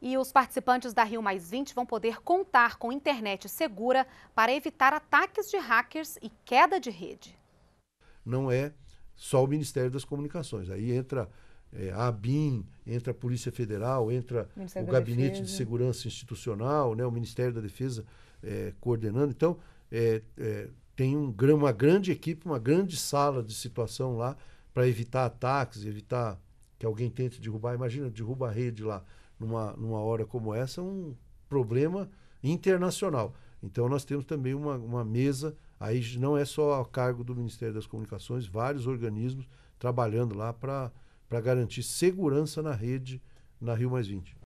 E os participantes da Rio Mais 20 vão poder contar com internet segura para evitar ataques de hackers e queda de rede. Não é só o Ministério das Comunicações. Aí entra é, a ABIN, entra a Polícia Federal, entra o Gabinete Defesa. de Segurança Institucional, né, o Ministério da Defesa é, coordenando. Então, é, é tem um, uma grande equipe, uma grande sala de situação lá para evitar ataques, evitar que alguém tente derrubar. Imagina, derruba a rede lá numa, numa hora como essa, é um problema internacional. Então, nós temos também uma, uma mesa, aí não é só a cargo do Ministério das Comunicações, vários organismos trabalhando lá para garantir segurança na rede na Rio Mais 20.